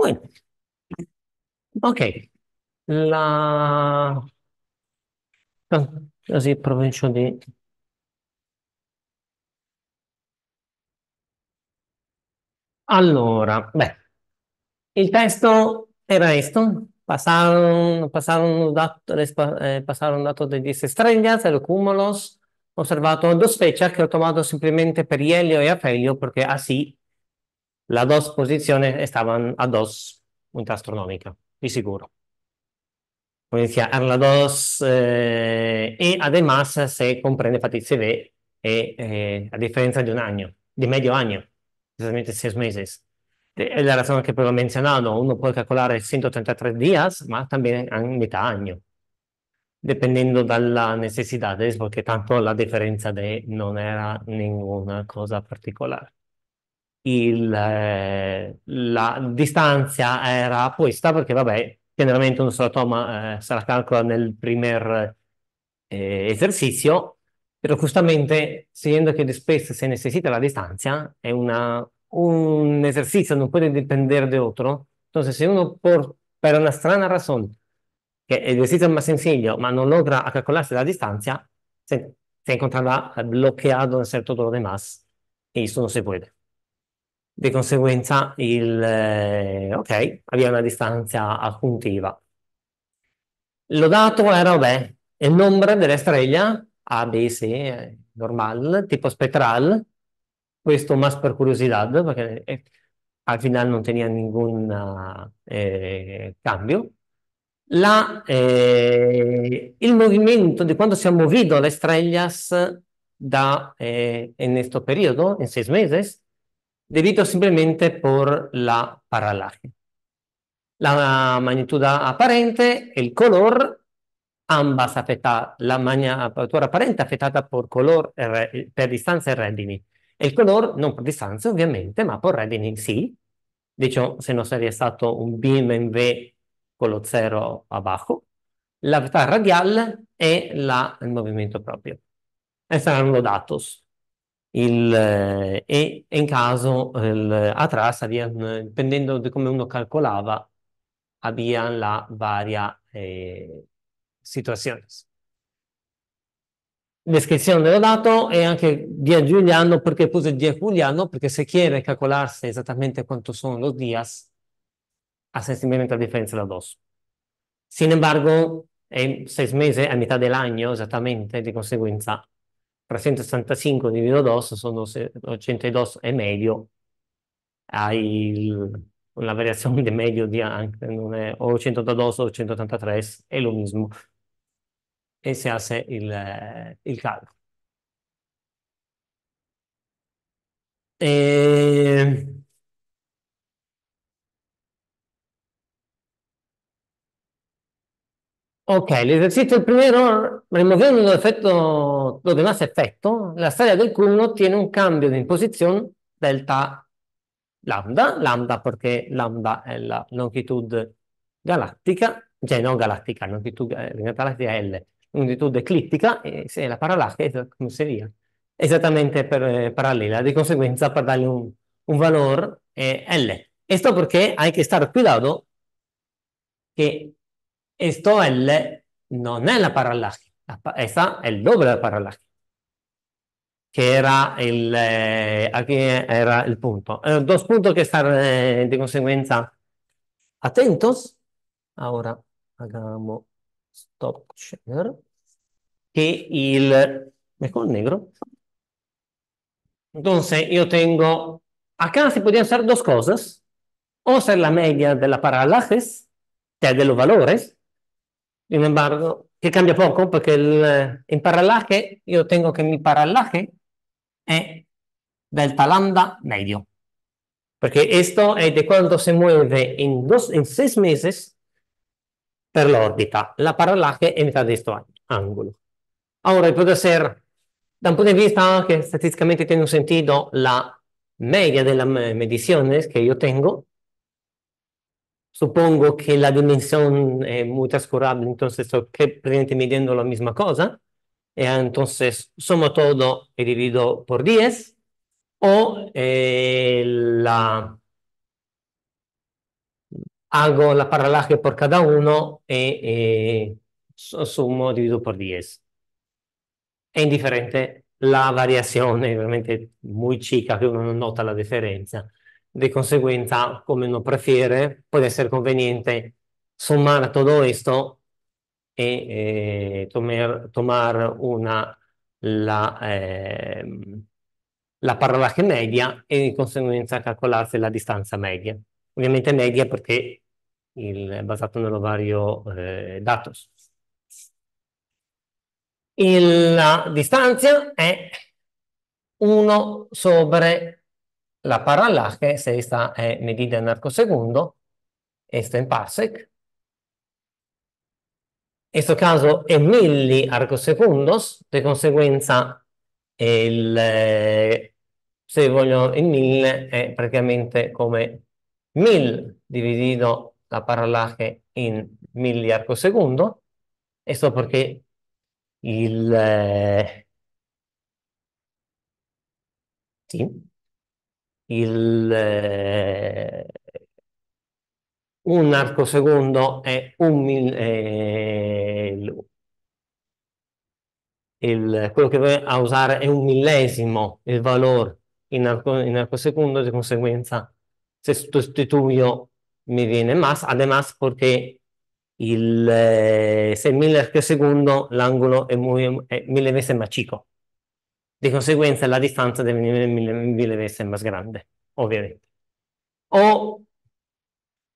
Bueno. Ok. La... Così ah, provincio di... Allora, beh, il testo era questo, Pasaron, pasaron, dato, eh, pasaron eh, datos de 10 estrellas, el cúmulos observado en dos fechas que he tomado simplemente Perielio y Afelio porque así la DOS posizione estaba a DOS astronómica, di sicuro. Come decía, eran la DOS eh, y además se comprende infatti se ve eh, eh, a diferencia de un anno, di medio anno, precisamente seis mesi. È la che prima ho menzionato, uno può calcolare 133 días, ma anche en metà anno, dependendo dalla necessità, perché tanto la differenza de no era ninguna cosa particolare il, eh, la distanza era questa perché vabbè generalmente uno solatoma eh, se la calcola nel primer eh, esercizio però giustamente essendo che spesso se necessita la distanza è una, un esercizio non può dipendere da altro entonces se uno por, per una strana ragione che è l'esercizio è più sencillo ma non logra calcolarsi la distanza se, se encontrará bloqueado en cierto todo lo certo demás e questo non si puede di conseguenza, il, eh, ok, abbiamo una distanza appuntiva Lo dato era, eh, vabbè, il nome della stella A, B, C, eh, normal, tipo spectral, questo más per curiosità, perché eh, al final non tenia ningún eh, cambio. La, eh, il movimento di quando si ha movido le estrellas da, eh, en questo periodo, in sei mesi, debito simplemente por la paralaje. La magnitud aparente, el color, ambas afectadas, la magnitud apparente affettata por color eh, per distanza e redini. E il color non per distanza ovviamente, ma per reddini sì. Diciamo, se non sarebbe stato un beam in V con lo zero abajo. La verità radial è la, il movimento proprio. E saranno datos il, eh, e, in caso il, a tras, dipendendo mm, da come uno calcolava, abbiamo la varia eh, situazione. Descrizione del dato e anche dia Giuliano perché puse dia Giuliano perché se quiere calcolarsi esattamente quanto sono los días, ha sensibilmente la differenza da dos. Sin embargo, è seis mesi a metà dell'anno esattamente, di conseguenza 365 diviso DOS sono 100 di d'osso e medio, hai il, una variazione di medio di anche, non è o d'osso o 183, è lo mismo. E si hace il, il calcolo. E... Ehm, Ok, l'esercizio del primero, rimuovendo l'effetto, lo demás effetto, la storia del cumulo ottiene un cambio di imposizione delta lambda, lambda perché lambda è la longitudine galattica, cioè non galattica, longitudine eh, galattica è L, longitudine eclittica, e se la parallactica come seria, esattamente per, eh, parallela, di conseguenza per dargli un, un valore è eh, L. Questo perché hay que estar cuidado che Esto el, no es la paralaje, es el doble de paralaje, que era el eh, aquí era el punto. Eh, dos puntos que están eh, de consecuencia atentos. Ahora hagamos stop share. Que el. ¿Me negro? Entonces, yo tengo. Acá se podían hacer dos cosas. O ser la media de las paralajes, de los valores, sin embargo, que cambia poco porque el, el eh, paralaje, yo tengo que mi paralaje es eh, delta lambda medio. Porque esto es eh, de cuando se mueve en, dos, en seis meses por la órbita La paralaje es mitad de este ángulo. Ahora, puede ser, de un punto de vista que estadísticamente tiene un sentido, la media de las mediciones que yo tengo Supongo che la dimensión es muy trascurable, entonces que presente midiendo la misma cosa. Entonces, sumo todo y divido por 10. O eh, la... hago la paralaje por cada uno y, y sumo divido por 10. È indifferente la variazione, è veramente molto chica che uno non nota la differenza. Di conseguenza, come uno prefiere, può essere conveniente sommare tutto questo e eh, tomar, tomar, una, la, eh, la paralaje media e di conseguenza calcolarsi la distanza media. Ovviamente media perché il, è basato nell'ovario eh, datos. la distanza è 1 sopra la parallake, se questa è medita in arcosegundo, è in parsec, in questo caso è milli arcosecundos, di conseguenza il, eh, se voglio il mille è praticamente come mil dividido la parallache in milli arcosecundo. Questo perché il... Eh, sì il, eh, un arcosecondo è un mil, eh, il, quello che vai a usare è un millesimo il valore in, arco, in arcosecondo, di conseguenza se sostituyo mi viene más, además perché el, eh, se mil arcosecondo l'ángulo l'angolo è, es mil veces más chico. Di conseguenza la distanza deve, deve essere più grande, ovviamente. O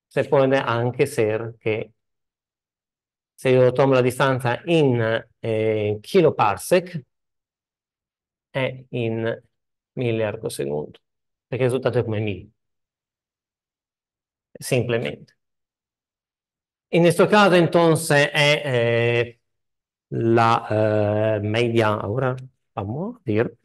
se può anche essere che se io tomo la distanza in eh, kiloparsec è in mille arcosecondo, perché il risultato è come mille, semplicemente. In questo caso, entonces, è eh, la eh, media, ora, amor, dir.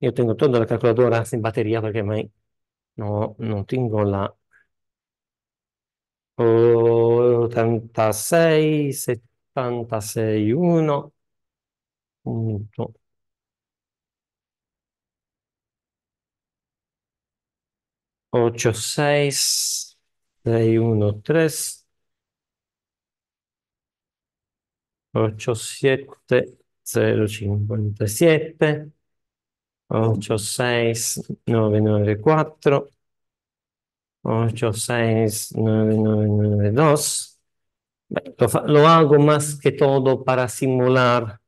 Yo tengo toda la calculadora sin batería porque me, no, no tengo la 86, 76, 1, punto. Ocho, 6, 1, 3, 8, 7, 0, 57, 8, 6, 9, 9, 4, 8, 6, 9, 9, 9, 2. Beh, lo, lo, hago más que todo para simular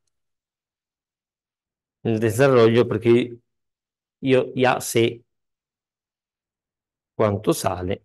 el desarrollo porque yo ya sé cuánto sale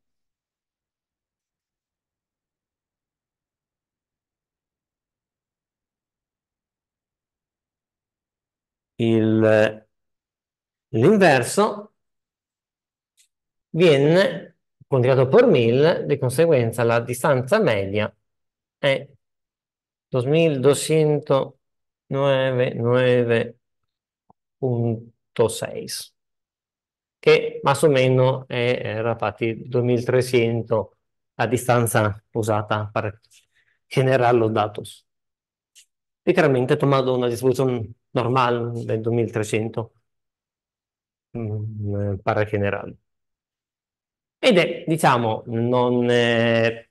l'inverso viene moltiplicato per 1000, di conseguenza la distanza media è 2299.6 che più o meno è, era infatti 2300 la distanza usata per generare i dati. Literalmente tomando una distribuzione normale del 2300, mh, para generale. Ed è, diciamo, non eh,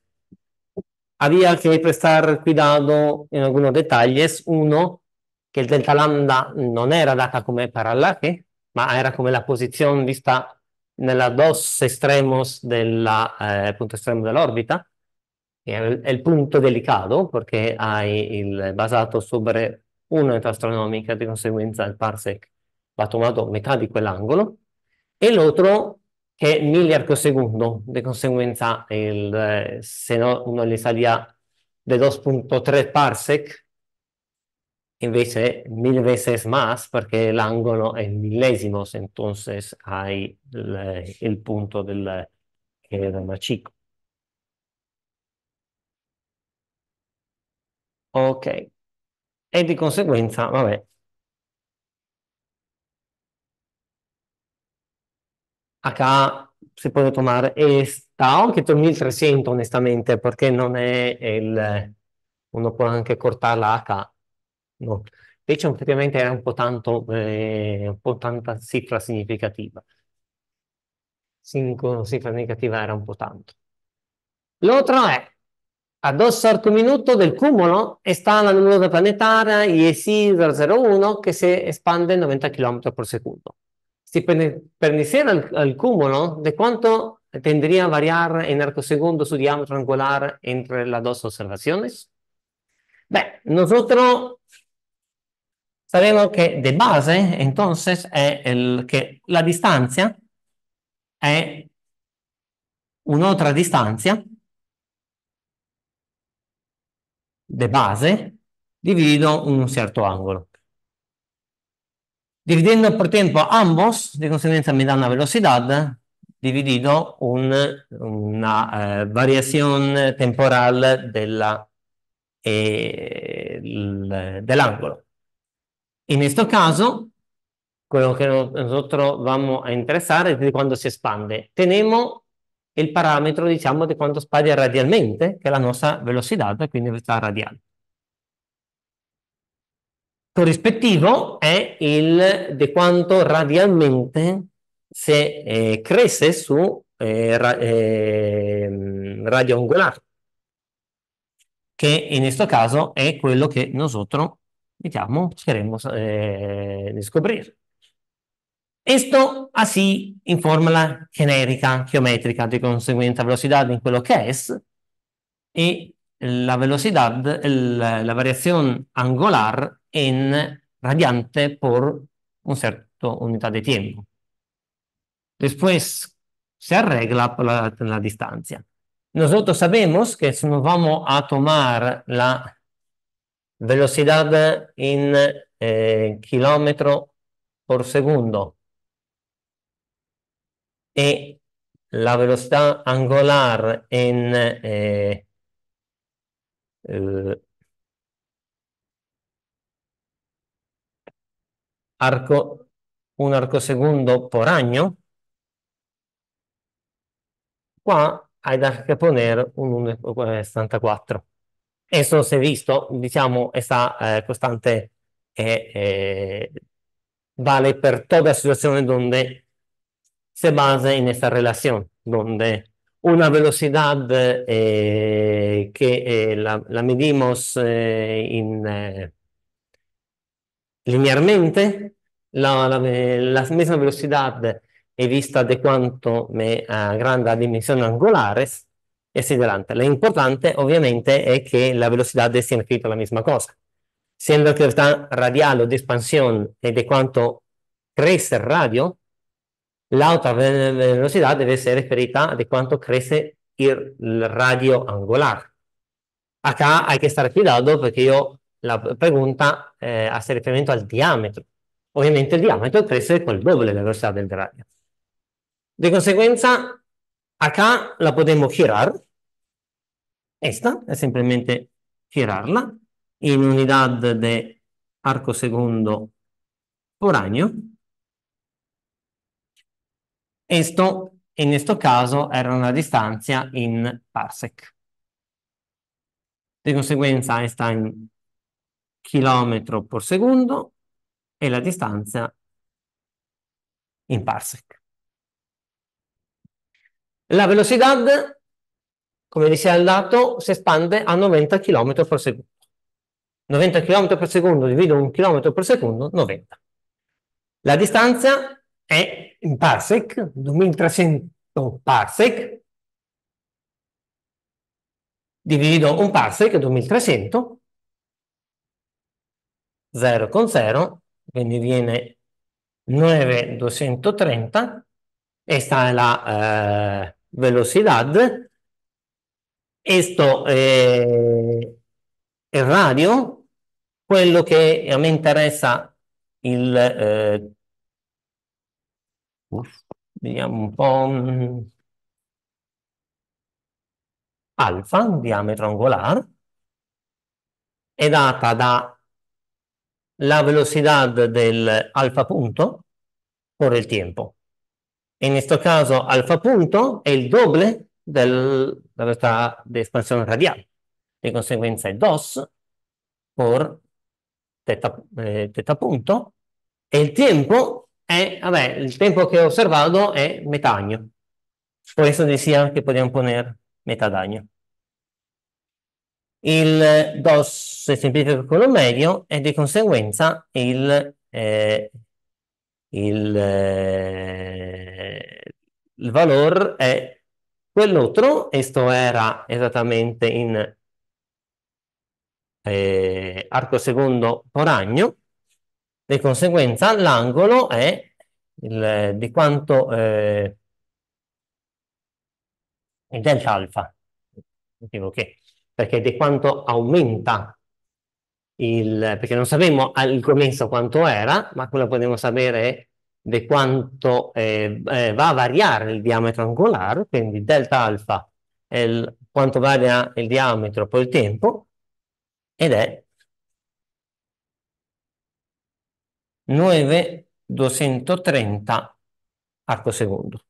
che que prestar cuidado in alcuni dettagli. Uno, che il delta lambda non era data come parallache, ma era come la posizione vista nella dos estremos della, eh, punto estremo dell'orbita, che è il, punto delicato perché hai il basato sobre 1 astronomica, di conseguenza il parsec va tomato metà di quell'angolo, e l'altro che è mille arcosegundo, di conseguenza il, eh, se no uno le salia di 2.3 parsec, invece mille veces más, perché l'angolo è il millesimo, entonces hai il, eh, il punto del, che era macico. Ok e di conseguenza, vabbè, H si può tomare e sta anche il 1300 onestamente perché non è il uno può anche cortarla H no invece effettivamente era un po' tanto eh, un po' tanta cifra significativa Cinque, cifra negativa era un po' tanto l'altra è a dosso arco minuto del cumulo sta la nuvolosa planetaria IEC001 che si espande 90 km per secondo. Si pernicera il, il cumulo di quanto tendría a variar en arco segundo su diámetro angular entre las dos observaciones? Beh, nosotros sabemos que de base, entonces, es el, que la distancia es un'altra distancia di base dividido un certo angolo. Dividiendo por tiempo ambos, di conseguenza mi da una velocità dividido un, una eh, variazione temporale dell'angolo. Eh, In questo caso, quello che nosotros vamos a interessare è quando si espande. Tenemos il parametro diciamo, di quanto spadia radialmente, che è la nostra velocità, e quindi velocità radiale. Corrispettivo è il di quanto radialmente se eh, cresce su eh, ra eh, radio angolare, che in questo caso è quello che noi diciamo, cercheremo eh, di scoprire. Esto así in fórmula genérica geométrica, de conseguenza velocidad en quello que es y e la velocidad, la, variación angular en radiante por un cierta unidad de tiempo. Después se arregla la, distancia. Nosotros sabemos que si nos vamos a tomar la velocidad en kilómetro eh, por segundo e la velocità angolare in eh, eh, arco, un arcosecondo por año, qua hai da poner un 1,64. e eh, Questo si è visto, diciamo, questa eh, costante eh, vale per tutta la situazione dove se basa en esta relación, donde una velocidad eh, que eh, la, la, medimos eh, in, eh, linearmente, la, la, la, misma velocidad è vista di quanto me, a grande dimensione angolare e siderante. L'importante ovviamente è che la velocità sia scritta la misma cosa. Siendo la gravità radial o di espansione e di quanto crece il radio, l'altra velocità deve essere riferita a quanto cresce il radio angolare. Acá hay que estar cuidado perché io la pregunta eh, hace riferimento al diametro. Ovviamente il diametro cresce col doppio della velocità del radio. Di conseguenza, acá la possiamo girar. Questa è semplicemente girarla in unità di arco secondo por año. Esto, in questo caso, era una distanza in parsec. Di conseguenza Einstein chilometro per secondo e la distanza in parsec. La velocità, come dice il dato, si espande a 90 km per secondo. 90 km per secondo diviso 1 km per secondo, 90. La distanza è in parsec, 2300 parsec, divido un parsec, 2300, 0 con 0, quindi viene 9230, e sta la eh, velocità, questo è il radio, quello che a me interessa il eh, Vediamo un po'. Mm. Alfa, diametro angolare, è data dalla velocità del alfa punto por el tiempo. in questo caso, alfa punto è il doppio del, della velocità di espansione radiale. Di conseguenza è 2 por teta, eh, teta punto. E il tempo è, vabbè, il tempo che ho osservato è metà año. Por eso decía que podían poner metà d'año. Il DOS si semplifica con un medio e di conseguenza il, eh, il, eh, il valore è quell'altro. Questo era esattamente in eh, arco secondo por año. Di conseguenza l'angolo è il, di quanto eh, il delta alfa, okay, perché di quanto aumenta il, perché non sapevamo al comincio quanto era, ma quello che potremmo sapere è di quanto eh, eh, va a variare il diametro angolare, quindi delta alfa è il, quanto varia il diametro poi il tempo, ed è 9230 arco secondo,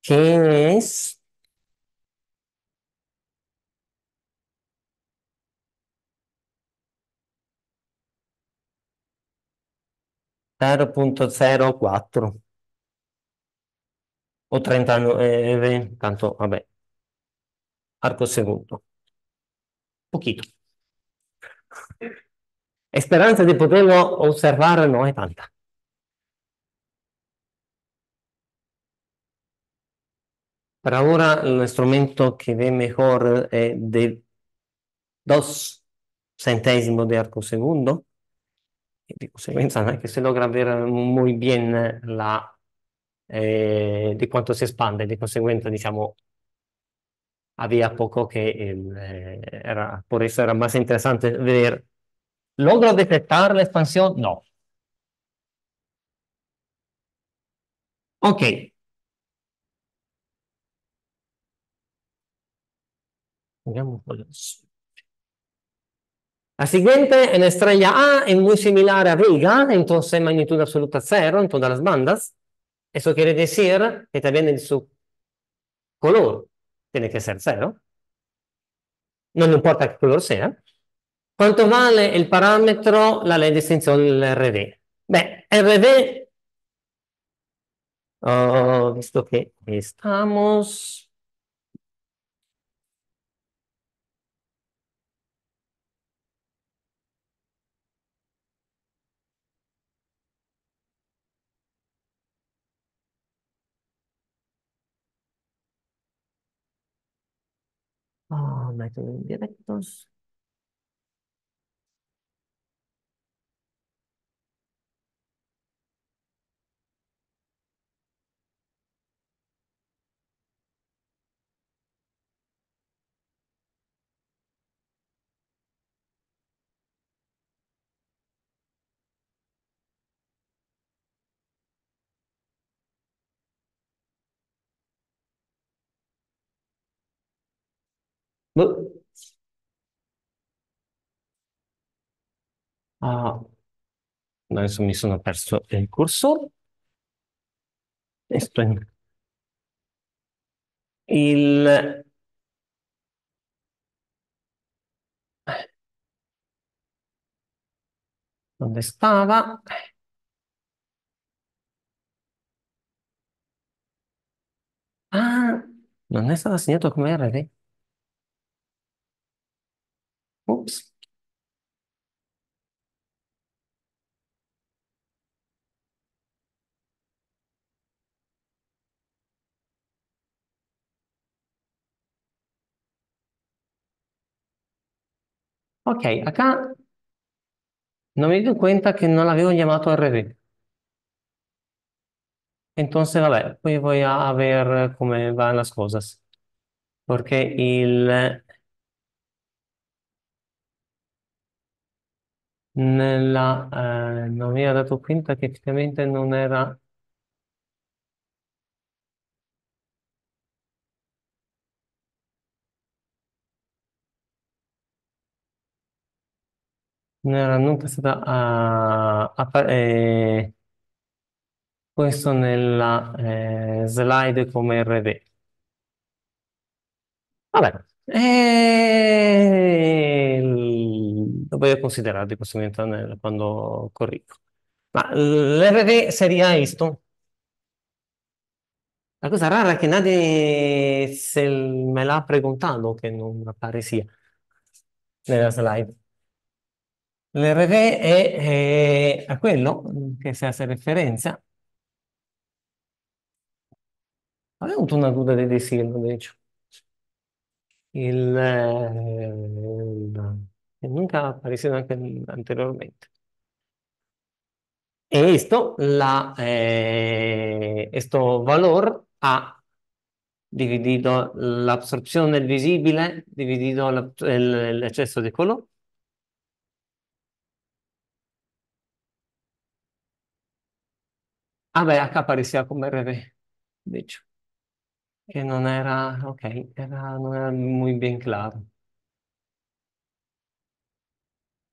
che es Zero punto zero quattro o 39, eh, tanto vabbè, arco secondo, pochino. Esperanza di poterlo osservare non è tanta. Per ora lo strumento che ve mejor è del 2 centesimo di arco secondo, e di conseguenza non è che se logra avere molto bene la, eh, di quanto si espande, di conseguenza diciamo aveva poco che eh, era, por eso era más interesante ver ¿Logro detectar la expansión? No. Ok. La siguiente en estrella A es muy similar a Riga, entonces magnitud absoluta cero en todas las bandas. Eso quiere decir que también en su color tiene que ser cero. No le importa qué color sea. Quanto vale il parametro la lei di estensione dell'RV? Beh, RV, oh, visto che estamos, Oh, metto in directos. Boh. ah, adesso mi sono perso il cursore il dove stava ah non è stato segnato come RD Ups. Ok, acá no me di cuenta que no la había llamado al revés. Entonces, vabbè, poi voy a ver cómo van las cosas. Porque el Nella, eh, non mi ha dato quinta che effettivamente non era... Non era nunca stata a, a fa- eh, questo nella eh, slide come RD. Vabbè, e ehm, lo voglio considerare di prossimità quando corrigo. Ma l'RV sería esto. La cosa rara è che nadie se me l'ha preguntato che non appare sia nella slide. L'RV è, è a quello che si hace referenza. Avevo avuto una duda di decirlo, invece il, eh, nunca eh, aparecido anteriormente. E questo, la, eh, esto valor ha dividido l'absorzione del visibile, dividido l'eccesso di colore, Ah, beh, H parecía comer bebé, de hecho. Che non era, ok, era- non era molto ben chiaro.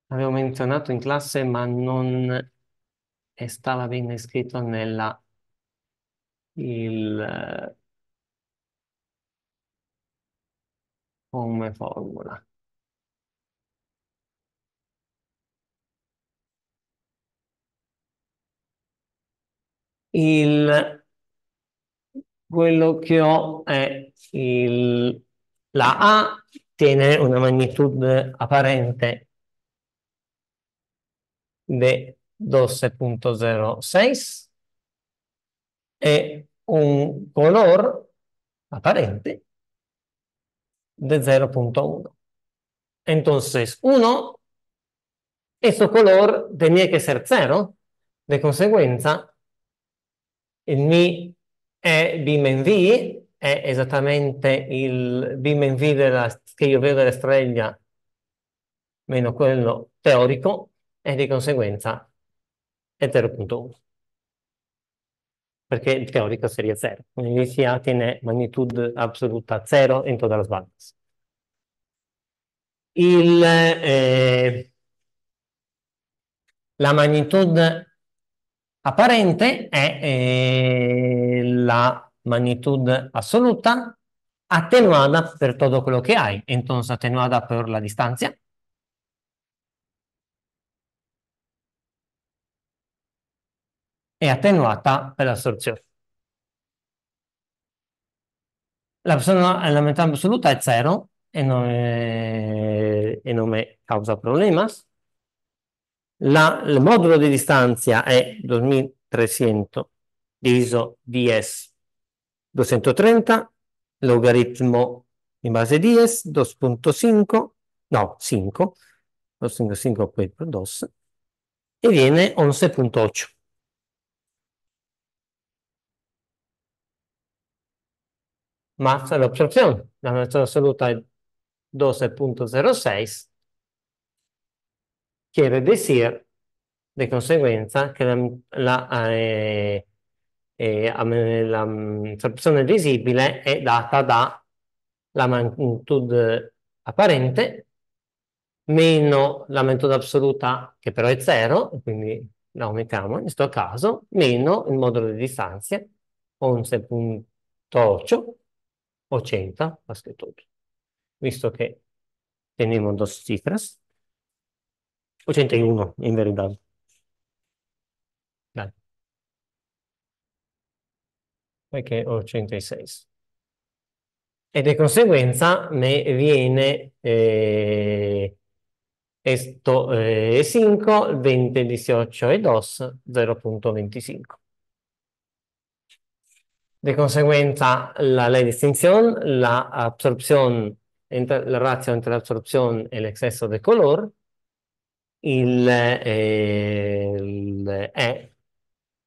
Avevo menzionato in classe, ma non stava bene scritto nella il come formula. Il quello che ho è il, la A tiene una magnitudo apparente di 12.06 e un color apparente di 0.1. Entonces, 1, ese color tenía que essere 0, de conseguenza, il mio e BMV è esattamente il BMV che io vedo della streglia meno quello teorico e di conseguenza è 0.1 perché il teorico sarebbe 0 quindi si attiene magnitudine assoluta 0 in total sbalance il, eh, la magnitudine apparente è eh, la magnitudine assoluta attenuata per tutto quello che hai, entonces attenuata per la distanza. e attenuata per l'assorzione. La, la metà assoluta è zero e non, è, e non causa problemi. La, il modulo di distanza è 2300 diviso ds 230 logaritmo in base di ds 2.5 no 5 2.5 poi per dos e viene 11.8 massa de absorción la massa assoluta è 12.06 chiede di Desir di conseguenza che la, la, eh, eh, la, la mm, visibile è data dalla la magnitude apparente meno la magnitude assoluta che però è zero, quindi la aumentiamo in questo caso, meno il modulo di distanza, 11.8 o 100, ha scritto, visto che teniamo dos cifras. 81 in verità. Dai, perché ho 106. E di conseguenza mi viene eh, esto eh, 5, 20, 18 e DOS 0.25. De conseguenza, la ley de extinción, la absorción, entre, la ratio entre la absorción y el exceso de color, il, eh, il, è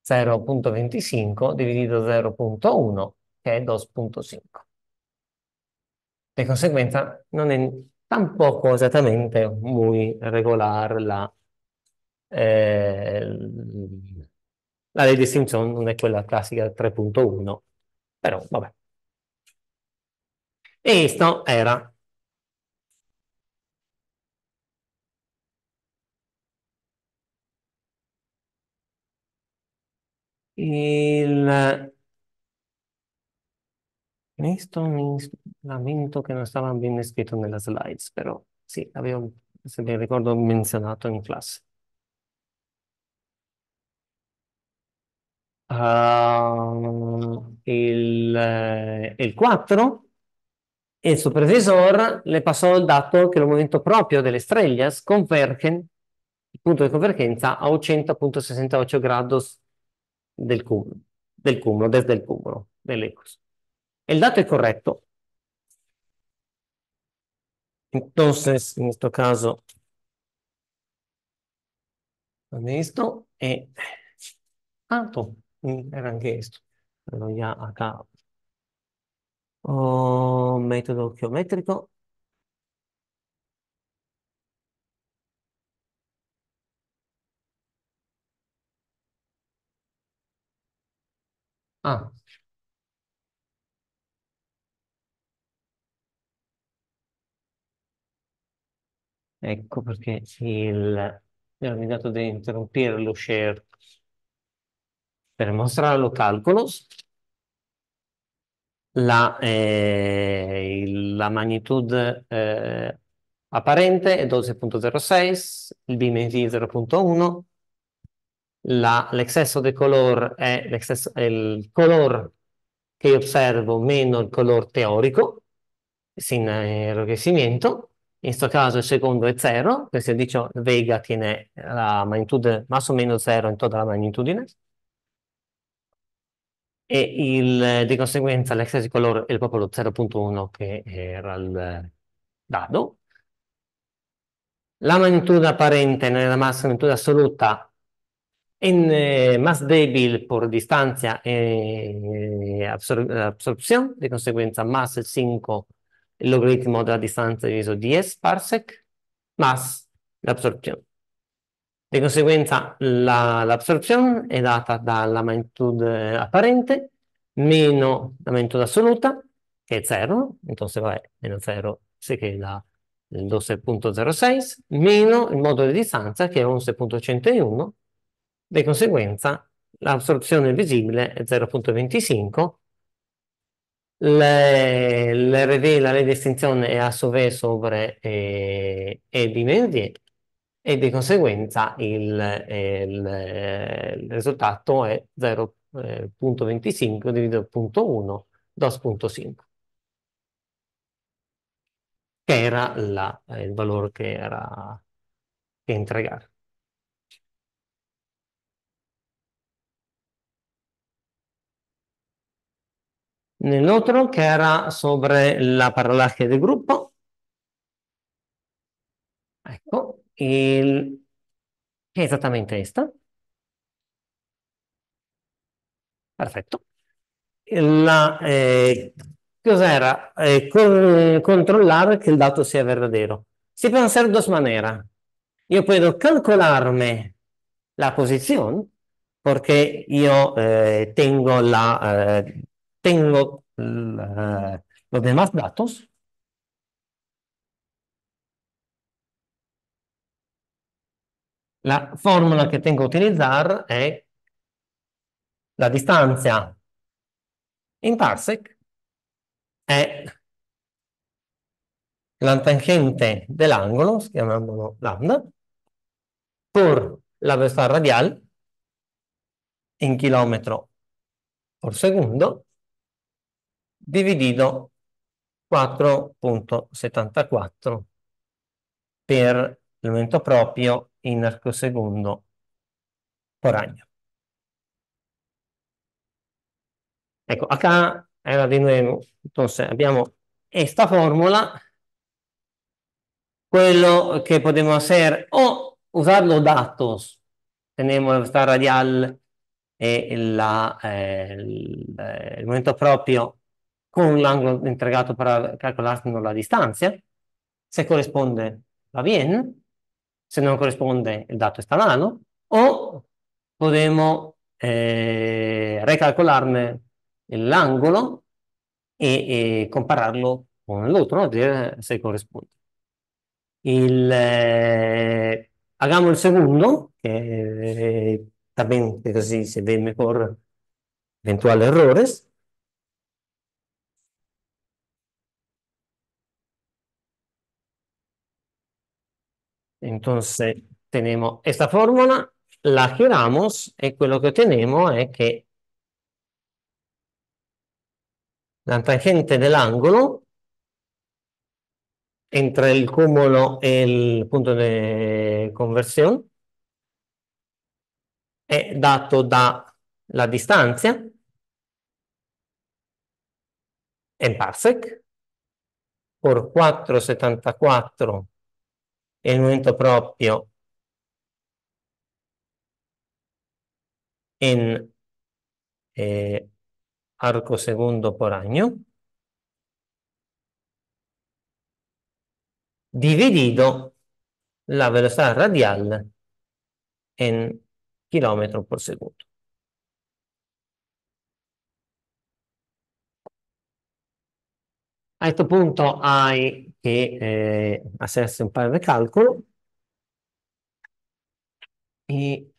0.25 dividido 0.1, che è 2.5. Di conseguenza, non è tampoco esattamente muy regular la, eh, la ley di Simpson, non è quella classica 3.1, però vabbè. E questo era Il questo mi lamento che non stava ben scritto nella slides, però sì, l'avevo, se ben ricordo, menzionato in classe. Uh, il, il 4 e il suo le passò il dato che lo momento proprio delle estrellas convergen, il punto di convergenza, a 80.68 grados del cumulo, del cumulo, desde el cúmulo, del ecos. El dato es correcto. Entonces, en este caso, esto es Ah, Era que esto, pero ya acá. Oh, método geométrico. Ah, ecco perché il... mi ero dato di interrompere lo share per mostrare lo calcolo. La, eh, la magnitude eh, apparente è 12.06, il bimeti 0.1, la, l'excesso di color è, è il color che io osservo meno il color teorico, sin enrichecimiento. Eh, in questo caso il secondo è 0, perché se dice vega tiene la magnitudine más o meno 0 in tutta la magnitudine. E il, eh, di conseguenza l'excess colore è proprio lo 0.1 che era il eh, dado. La magnitudine apparente nella massima magnitudine assoluta En eh, más débil por distancia eh, absor absorción, de conseguenza más el 5 el logaritmo de la distancia diviso 10 parsec, más la absorción. Di conseguenza l'absorzione la, è data dalla magnitude apparente meno la magnitude assoluta, che è 0, entonces va meno 0, se che la 12.06, meno il modo di distanza, che è 11.101, di conseguenza, l'assorzione visibile è 0.25, le, le rivela la distinzione è a sovè sopra e, e 10 e di conseguenza il, eh, il, il risultato è 0.25 diviso 0.1, 2.5 che era la, il valore che era che entregare. en el otro, que era sobre la paralaje del gruppo. Ecco, il... è esattamente questa. Perfetto. La, eh, cos'era? Eh, con, controllare che il dato sia vero. Si può fare due maniere. Io posso calcolarmi la posizione, perché io eh, tengo la... Eh, tengo los demás datos. La fórmula que tengo que utilizar es la distancia en parsec es la tangente del ángulo llamamos lambda, por la velocidad radial en kilómetro por segundo dividito 4.74 per il momento proprio in arco secondo Poragno. Ecco, H era di nuovo, entonces abbiamo questa formula, quello che podemos fare o usar los datos, tenemos esta radial e la, eh, il, eh, il momento proprio con l'angolo integrato per calcolarne la distanza, se corrisponde va bene, se non corrisponde il dato è stanano, o potremmo eh, recalcolarne l'angolo e, e, compararlo con l'altro, no? vedere se corrisponde. Il, eh, abbiamo il secondo, che eh, también così se ve mejor eventuali errori. Entonces tenemos esta fórmula, la giramos y lo que tenemos es que la tangente del ángulo entre el cúmulo y el punto de conversión è dato dalla distanza en parsec por 4,74 è il momento proprio in eh, arco secondo poragno dividido la velocità radiale in chilometro per secondo. A questo punto hai che eh, assessi un paio di calcoli e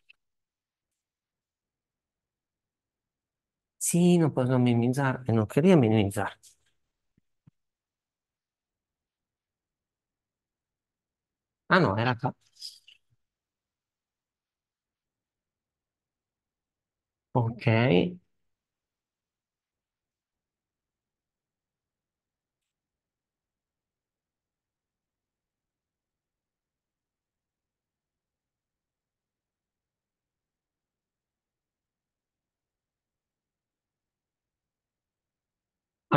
sì, non posso minimizzare, non queria minimizzare. Ah no, era qua. Ok.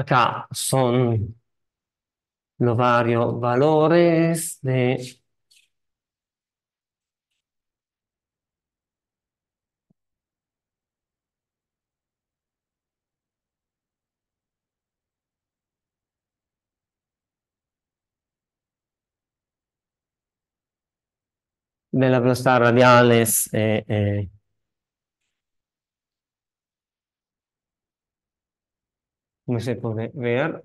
Acá son los varios valores de della velocità radiale eh, e eh, come si puede ver,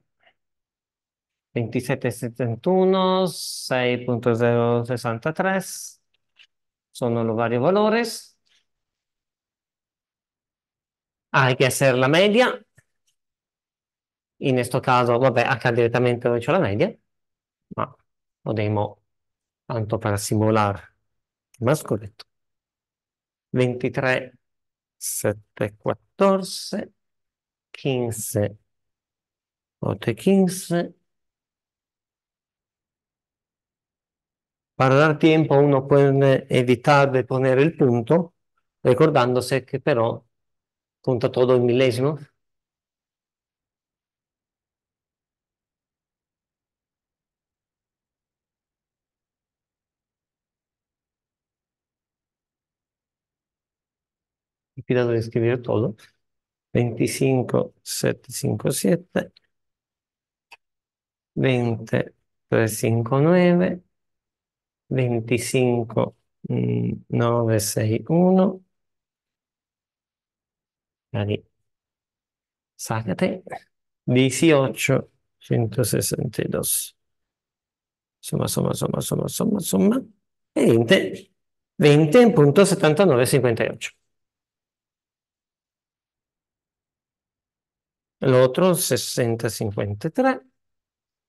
2771, 6.063, sono los varios valori. Ah, Hay que hacer la media. In questo caso, vabbè, H direttamente dove c'è la media, ma potremmo, tanto per simulare, ma scorretto. 23, 7, 14, 15, Notte 15. Para dar tiempo uno può evitare di poner il punto, ricordandosi che però conta tutto il millesimo. Qui cuidado de scrivere todo. 25, 7, 5, 7. 20, 3, 5, 9, 25, 9, 6, 1. Ahí. Sácate. 18, 162. Suma, suma, suma, suma, suma, suma. E 20. 20.7958. El otro 6053.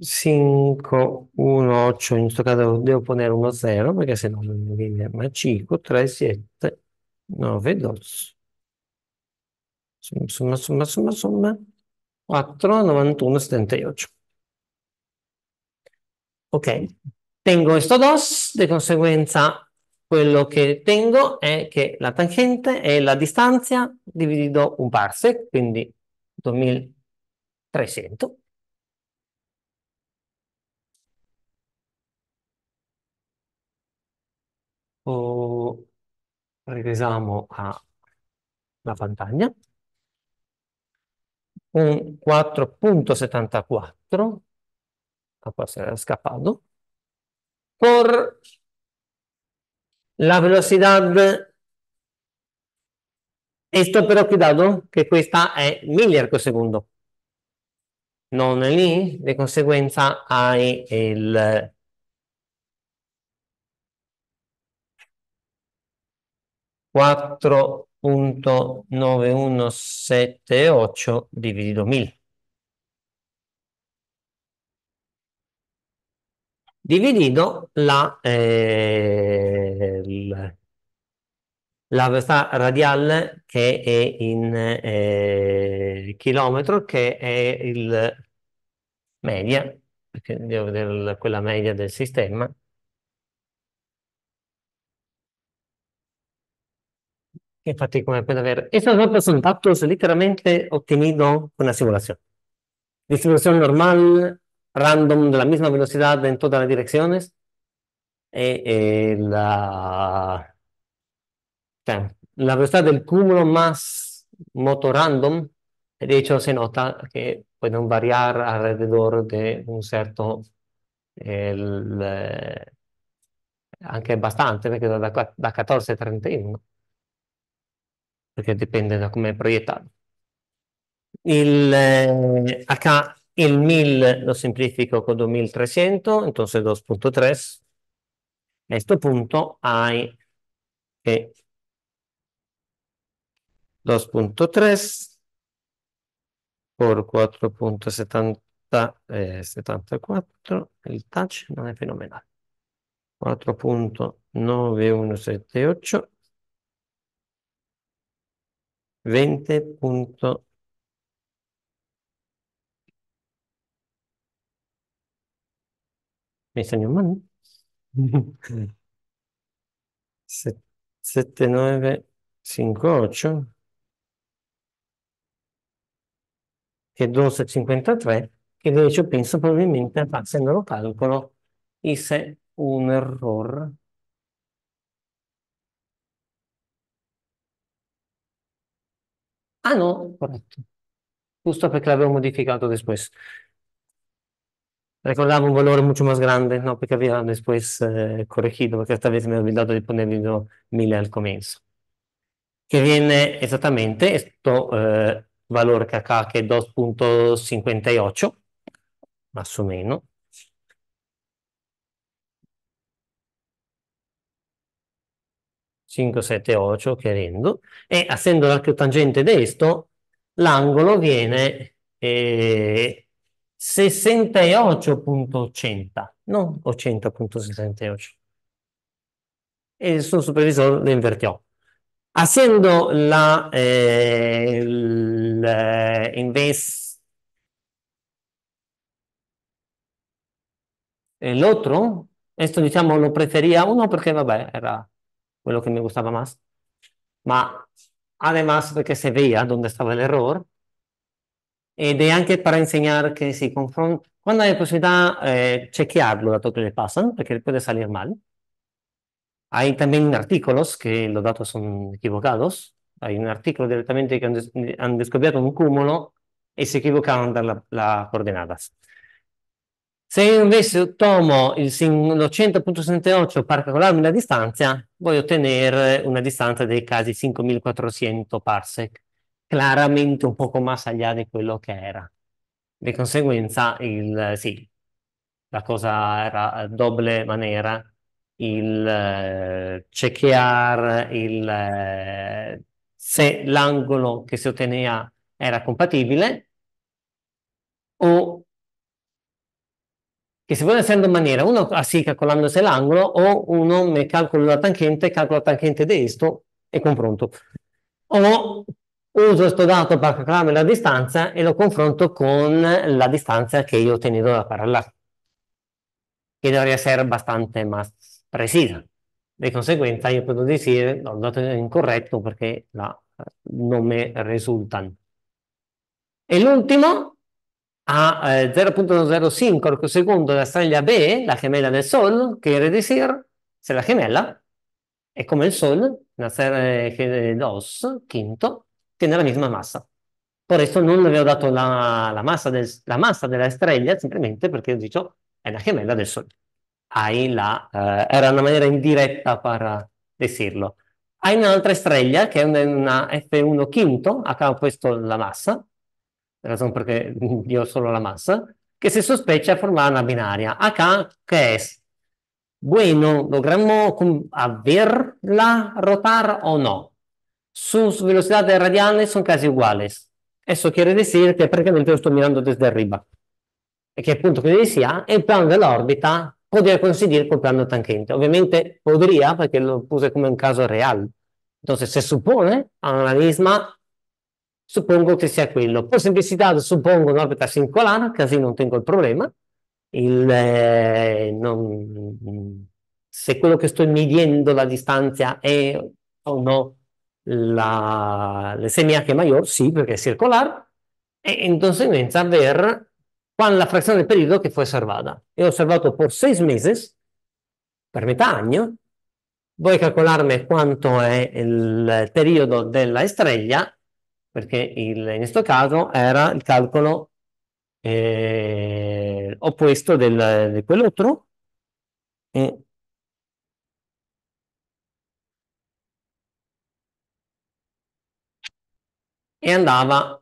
5, 1, 8, in questo caso devo ponere uno 0 perché se no non viene, ma 5, 3, 7, 9, 12. Somma, somma, somma, somma, 4, 91, 78. Ok, tengo questo DOS, di conseguenza quello che tengo è che la tangente è la distanza diviso un parsec, quindi 2300 O regresamos a la pantalla. Un 4.74, a può essere scappato, por la velocità e sto però cuidado che questa è miliardo per secondo. Non è lì, di conseguenza hai il 4.9178 dividido 1000. Dividido la, eh, la verità radiale che è in eh, chilometro, che è il media, perché devo vedere quella media del sistema. in particolare per ver, son datos literalmente obtenidos con una simulación. Distribución normal, random, de la misma velocidad en todas las direcciones. Eh, eh, la... la velocidad del cúmulo más motor random, de hecho se nota que pueden variar alrededor de un cierto, el, eh, bastante, porque da, da, da 14 a 31. perché dipende da come è proiettato. Il eh, H, il 1000 lo semplifico con 2300, entonces 2.3. A questo punto hay que 2.3 por 4.74, eh, el touch non è fenomenal. 4.9178 mi segno male? 7, 9, 5, 8 che 12,53 che invece penso probabilmente se non lo calcolo hice un errore. Ah no, corretto. Justo porque la había modificado después. Recordaba un valore molto più grande, no, porque había después eh, corregido, porque esta vez me he olvidado de ponerlo 1000 al comienzo. Che viene esattamente questo eh, valor que acá que 2.58, más o meno. 5, 7, 8, queriendo, e essendo el arco tangente de esto, viene eh, 68.80, non 80.68. E Il suo supervisore lo invertiò. Essendo la, eh, la eh, eh, l'altro, questo diciamo lo preferia uno perché vabbè era lo que me gustaba más. Ma además de que se veía dónde estaba el error, y è anche para enseñar que si confronta, cuando hay posibilidad de eh, chequearlo dato le pasan, porque puede salir mal. Hay también artículos que los datos son equivocados. Hay un artículo directamente que han, descubierto un cúmulo y se equivocaron las la coordenadas. Se invece tomo il, lo 100.68 per calcolarmi la distanza, voglio ottenere una distanza dei casi 5400 parsec, chiaramente un poco más allá di quello che era. Di conseguenza, il, sì, la cosa era doble maniera, il eh, checkear il, eh, se l'angolo che si otteneva era compatibile o che si possono in due maniere, uno así calcolandosi l'angolo o uno nel calcolo la tangente, calcolo la tangente di questo e confronto. O uso questo dato per calcolare la distanza e lo confronto con la distanza che io ho tenuto da parallare, che dovrebbe essere abbastanza precisa. Di conseguenza io posso dire no, il dato è incorretto perché la, eh, non mi risultano. E l'ultimo a eh, 0.05 secondo la stella B, la gemella del Sol, che quiere decir, se la gemella è come il Sol, nacer eh, eh, dos, quinto, tiene la misma massa. Per questo non le ho dato la, la, massa del, la, massa della stella, semplicemente perché ho detto è la gemella del Sol. La, eh, era una maniera indiretta per dirlo. Hai un'altra stella che è una, una F1 quinto, a ho puesto la massa, razón porque dio solo la masa, que se sospecha formar una binaria. Acá, ¿qué es? Bueno, ¿logramos haberla rotar o no? Sus velocidades radiales son casi iguales. Eso quiere decir que prácticamente lo estoy mirando desde arriba. E che appunto che sia, ah? il piano dell'orbita poter coincidir col piano tangente. Ovviamente podría, perché lo puse come un caso real. Entonces se supone, a misma suppongo che sia quello. Per semplicità suppongo un'orbita singolare, così non tengo il problema. Il, eh, non, se quello che sto midiendo la distanza è o no la, la semiache maggior, sì, perché è circolare, e in conseguenza aver qual la frazione del periodo che fu osservata. Io ho osservato per sei mesi, per metà anno, Vuoi calcolarmi quanto è il periodo della estrella perché il, in questo caso era il calcolo eh, opposto del, di quello e e andava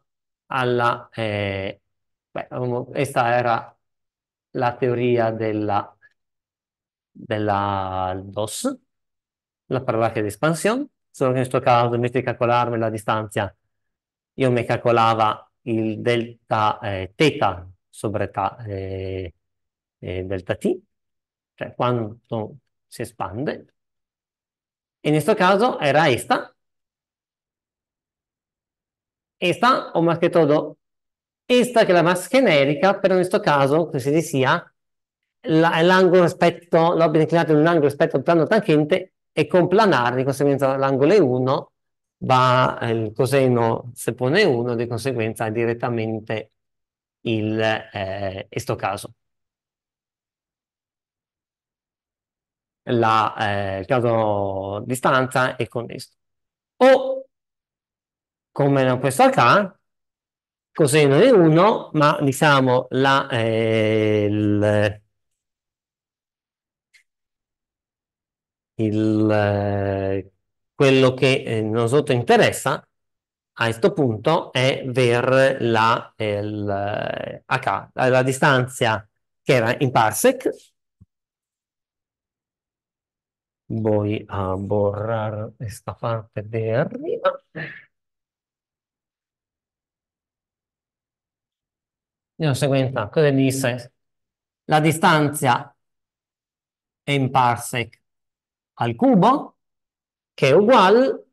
alla... Eh, beh, um, questa era la teoria della, della DOS, la parabolica di espansione, solo che in questo caso invece di calcolarmi la distanza io mi calcolava il delta eh, θ sopra eh, eh, delta t, cioè quanto si espande, e in questo caso era esta, esta ho marcato esta che è la massa generica, però in questo caso, così sia, l'angolo rispetto, l'ho declinato in un angolo rispetto al piano tangente è con di conseguenza l'angolo è 1 va, il ehm, coseno, se pone 1, di conseguenza è direttamente il, eh, sto caso. La, eh, il caso distanza è connesso. O, come in questo qua, coseno è 1, ma diciamo la, eh, il, il eh, quello che eh, nosotros interessa a questo punto è ver la, el, eh, acá, eh, la, la distanza che era in parsec. Voy a borrar questa parte de arriba. Di conseguenza, cosa dice? La distanza è in parsec al cubo che è uguale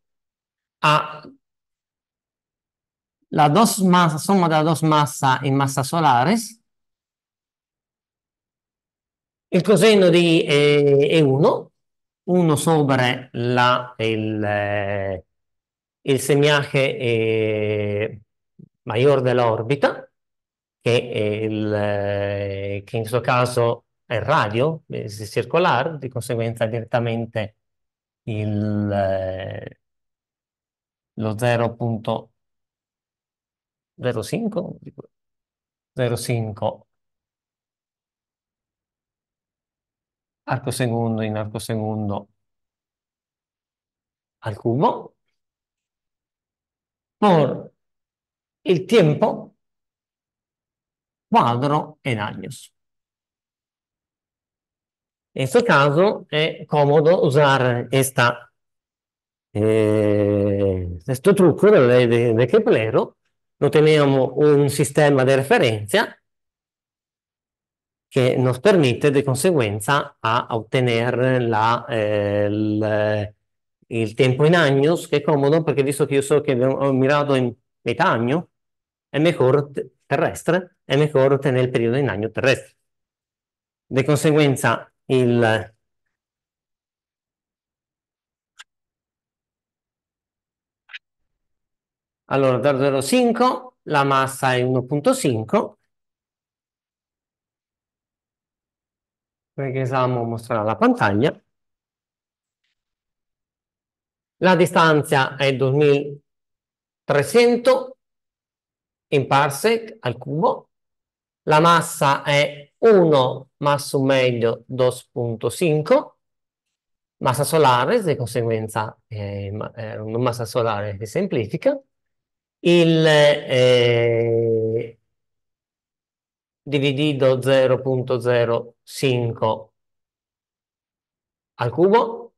alla dos massa, somma della dos massa in massa solare, il coseno di E1, 1 sopra la, il, eh, il semiache eh, maggiore dell'orbita, che, eh, che, in questo caso è il radio, eh, è circolare, di conseguenza direttamente il, eh, lo 0.05 0,5 arco secondo in arco secondo al cubo por il tempo quadro en años. In questo caso è comodo usare questa, eh, questo trucco del, del, del Keplero. Lo teniamo un sistema di referenza che ci permette di conseguenza a ottenere la, eh, il, il, tempo in años, che è comodo perché visto che io so che ho mirato in metà anno, è meglio terrestre, è meglio ottenere il periodo in año terrestre. Di conseguenza il, allora 0,05 la massa è 1.5 perché esamo mostrerà la pantaglia la distanza è 2300 in parsec al cubo la massa è 1 más o meglio 2.5, masa solar, di conseguenza eh, una massa solare che semplifica, il eh, dividido 0.05 al cubo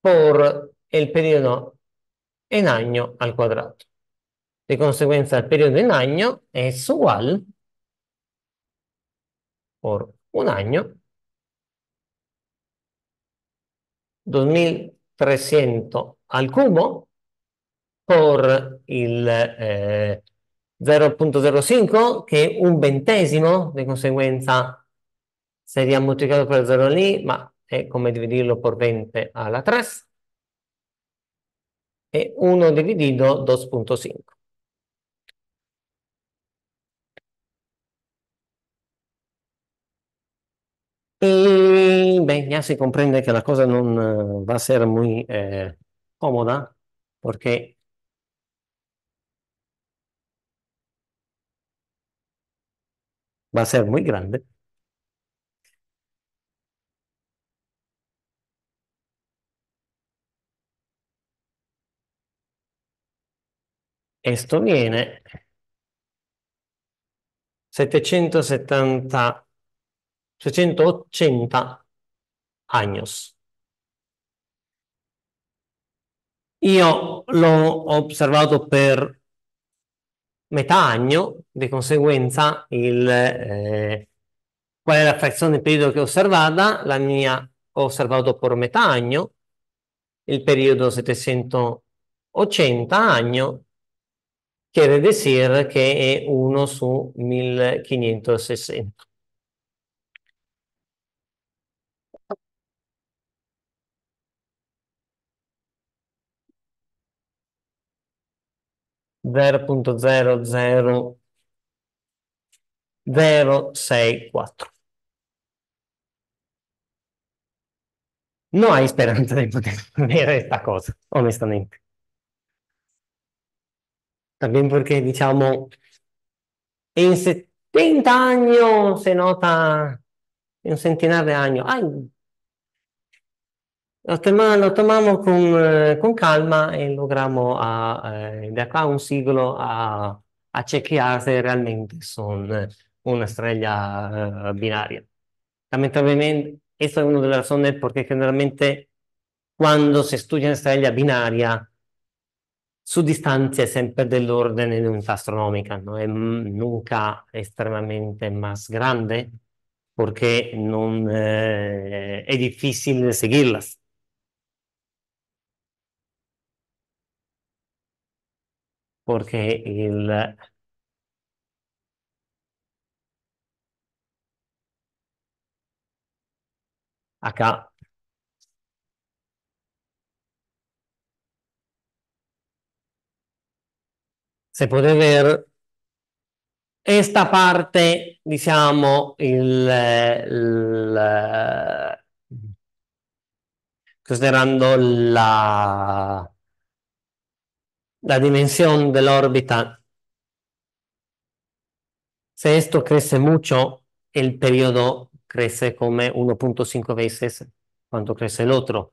per il periodo in año al quadrato. Di conseguenza il periodo in año è uguale por un año, 2.300 al cubo por il eh, 0.05 che è un ventesimo, di conseguenza seria moltiplicato per 0 lì, ma è come dividirlo por 20 alla 3 e 1 dividido 2.5. Y ven, ya si comprende che la cosa non eh, va a essere muy eh, cómoda porque va a essere muy grande. Esto viene 770 680 cioè, años. Io l'ho osservato per metà anno, di conseguenza il, eh, qual è la frazione del periodo che ho osservata? La mia ho osservato per metà anno, il periodo 780 anni, che è decir che è 1 su 1560. 0.00064. Non hai speranza di poter vedere questa cosa, onestamente. También perché, diciamo, in 70 anni se nota, en centenar de años, hay lo, toma, lo tomamos con, eh, con, calma e logramos a, eh, de acá a un siglo a, a chequear si realmente son eh, una estrella eh, binaria. Lamentablemente, questa è una delle ragioni perché generalmente quando si studia una stella binaria su distanze sempre dell'ordine di unità astronomica, non è nunca estremamente más grande, perché non, eh, è difficile seguirlas. Porque il H se potete vedere questa parte diciamo il, il considerando eh, la la dimensión de la órbita. Si esto crece mucho, el periodo crece como 1.5 veces cuando crece el otro.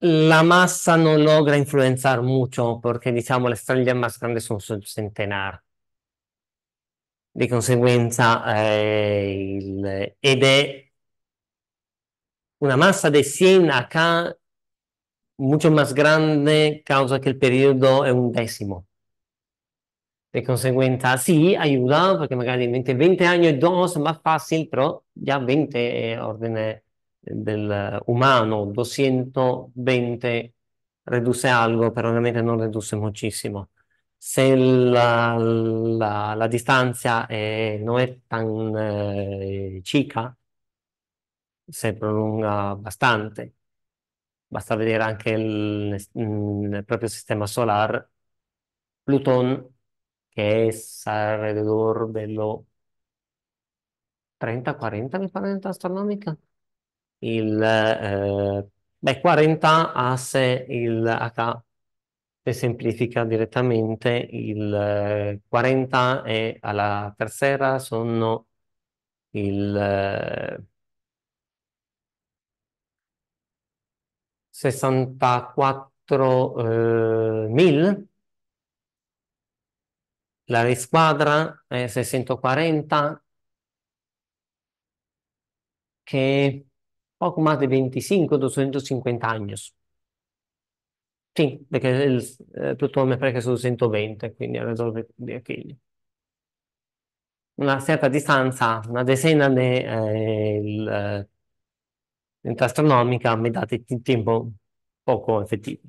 La masa no logra influenciar mucho porque, diciamo, le estrellas más grandes son sul centenar. Di conseguenza, eh, il, ed è una massa di 100 a K mucho más grande causa che il periodo è un decimo. Di conseguenza sì, aiuta, perché magari 20, 20 anni e dos, más fácil, però già 20 è ordine del eh, umano, 220 reduce algo, però ovviamente non reduce moltissimo. Se la, la, la distanza è, eh, non è tan eh, chica, si prolunga bastante basta vedere anche il, mm, il proprio sistema solare, Pluton, che è alrededor dello 30-40, mi pare, astronomica. Il, eh, beh, 40 ha se il H se semplifica direttamente il 40 eh, e alla terza sono il... Eh, 64.000, eh, la risquadra è 640, che poco più di 25, 250 anni Sì, perché il eh, Plutone perché sono 120, quindi alrededor di aquelli. Una certa distanza, una decina di eh, il, l'unità astronomica mi date in tempo poco effettivo.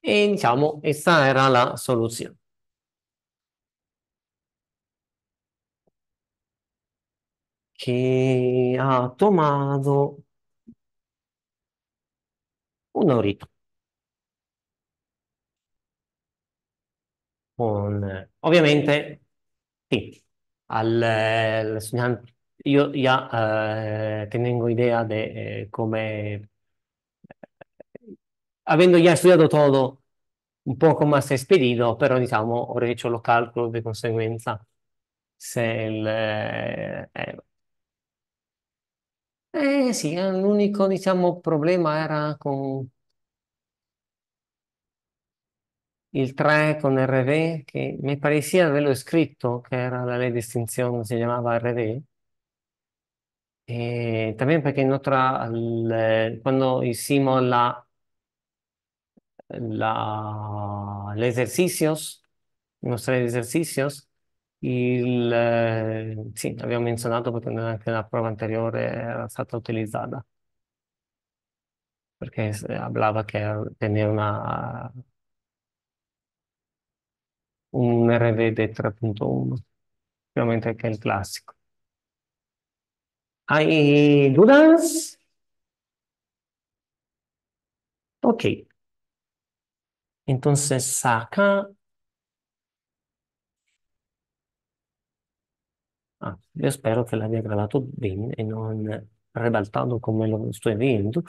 E diciamo, questa era la soluzione. Che ha tomato un orito. Con, ovviamente, sì, al, al, Yo ya eh, tengo idea de eh, cómo, eh, habiendo ya estudiado todo, un poco más expedito, pero diciamo, ora hecho lo calcolo di conseguenza se il... Eh, eh, eh sì, l'unico, diciamo, problema era con il 3 con RV, che mi ve averlo scritto, che era la lei di estinzione, si chiamava RV, Eh, también porque en otra, eh, cuando hicimos la, la, los ejercicios, nuestros ejercicios, sí, lo había mencionado porque menzionato anche la prueba anterior era stata utilizzata, perché eh, hablaba que tenía una, un RVD 3.1, ovviamente che è il classico. I do dance. Ok. Entonces saca. Ah, io spero che l'abbia gravato bene e non ribaltato come lo sto vedendo.